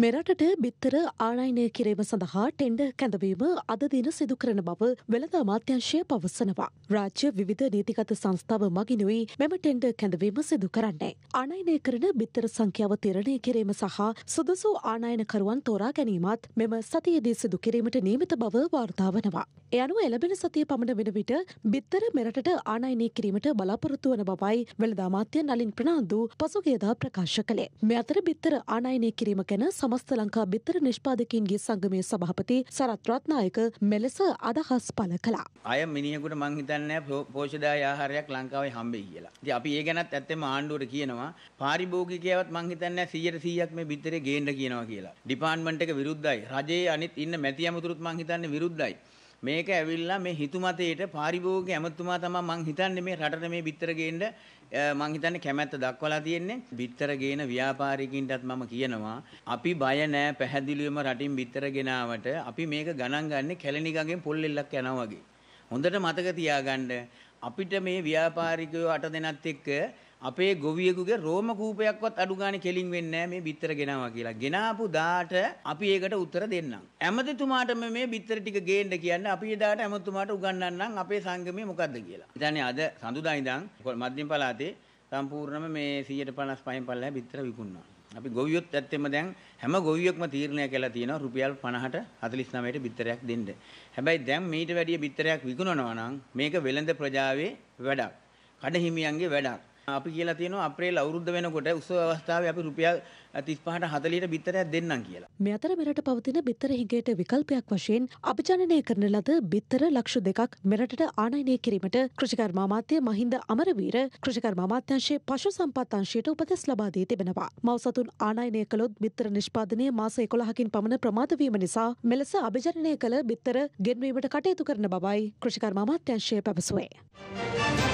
මෙරටට බිත්තර ආනයනය කිරීම සඳහා ටෙන්ඩ කැඳවීම අද දින සිදුකරන බව වෙළඳ අමාත්‍යංශය පවසනවා. රාජ්‍ය විධ නීතිගත සංස්ථාව මගිනුයි මෙම ටෙන්ඩ කැඳවීම සිදු කරන්නේ. ආනයනය කරන බිත්තර සංඛ්‍යාව තිරණය කිරීම සහ සුදුසු ආනයනකරුවන් තෝරා ගැනීමත් මෙම සතියේදී සිදු කිරීමට නියමිත බව වාර්තාවනවා. ඒ අනුව එළබෙන සතිය පමණ වෙන විට බිත්තර මෙරටට ආනයනය කිරීමට බලාපොරොත්තු වන බවයි වෙළදා මාත්‍ය නලින් ප්‍රනාන්දු පසුගේදා ප්‍රකාශ කළේ. මේ අතර බිත්තර ආනයනය කිරීම ගැන සමස්ත ලංකා බිත්තර නිෂ්පාදකින්ගේ සංගමය සභහපති සරත්රත්නායක මෙලෙස අදහස් පල කලා. අය මිනිියකුට මංහිතන්න පෝෂදා යාහාරයක් ලංකාවේ හම්බේ කියලා. අපි ඒ ගැනත් ඇත්තම ආණ්ඩුවට කියනවා පාරිභෝගිකයවත් මංහිතන්න සියයට සීයක් මේ බිත්තරේ ගේන්න කියනවා කියලා. ඩිපාර්ට්මන්ට් එක විරුද්ධයි. රජයේ අනිත් ඉන්න මැති ඇමතුරුත් මංහිතන්නේ විරුද්ධයි. මේක ඇවිල්ලා මේ හිතුමතේට පාරිභෝගික ඇමතුමා තමයි මං හිතන්නේ මේ රටට මේ බිත්තර ගේන්න මං හිතන්නේ කැමැත්ත දක්වලා තියෙන්නේ බිත්තර ගේන ව්‍යාපාරිකයින්ටත් මම කියනවා අපි බය නෑ පැහැදිලිවම රටින් බිත්තර ගෙනාවට අපි මේක ගණන් ගන්නේ කැලණිගඟෙන් පොල්ලෙල්ලක් යනවා වගේ හොඳට මතක තියාගන්න අපිට මේ ව්‍යාපාරිකයෝ අට දෙනත් එක්ක අපේ ගොවියෙකුගේ රෝම කූපයක්වත් අඩු ගානේ කෙලින් වෙන්නේ නැහැ මේ බිත්තර ගෙනාවා කියලා. ගෙනාපු දාට අපි ඒකට උත්තර දෙන්නම්. ඇමතිතුමාටම මේ බිත්තර ටික ගේන්න කියන්න අපි එදාට ඇමතිතුමාට උගන්වන්නම් අපේ සංගමේ මොකද්ද කියලා. ඉතින්නේ අද සඳුදා ඉඳන් මධ්‍යම පළාතේ සම්පූර්ණම මේ 155න් පල්ලෙහා බිත්තර විකුණනවා. අපි ගොවියොත් ඇත්තෙම දැන් හැම ගොවියෙක්ම තීරණය කළා තියෙනවා රුපියල් 50ට 49ට බිත්තරයක් දෙන්න. හැබැයි දැන් මීට වැඩිය බිත්තරයක් විකුණනවා නම් මේක වෙළඳ ප්‍රජාවේ වැඩක්. කඩහිමියන්ගේ වැඩක්. අපි කියලා තියෙනවා අප්‍රේල් අවුරුද්ද වෙනකොට උත්සව අවස්ථාවේ අපි රුපියල් 35ට 40ට බිත්තරයක් දෙන්නම් කියලා. මේ අතර මෙරට පවතින බිත්තර හිඟයට විකල්පයක් වශයෙන් අභිජනනය කරන ලද බිත්තර ලක්ෂ දෙකක් මෙරටට ආනයනය කිරීමට කෘෂිකර්ම අමාත්‍ය මහින්ද අමරවීර කෘෂිකර්ම අමාත්‍යංශයේ පශු සම්පත් අංශයට උපදෙස් ලබා දී තිබෙනවා. මව්සතුන් ආනයනය කළොත් බිත්තර නිෂ්පාදනය මාස 11කින් පමණ ප්‍රමාද වීම නිසා මෙලෙස අභිජනනය කළ බිත්තර ගෙන්වීමට කටයුතු කරන බවයි කෘෂිකර්ම අමාත්‍යංශය පැවසුවේ. Thank you.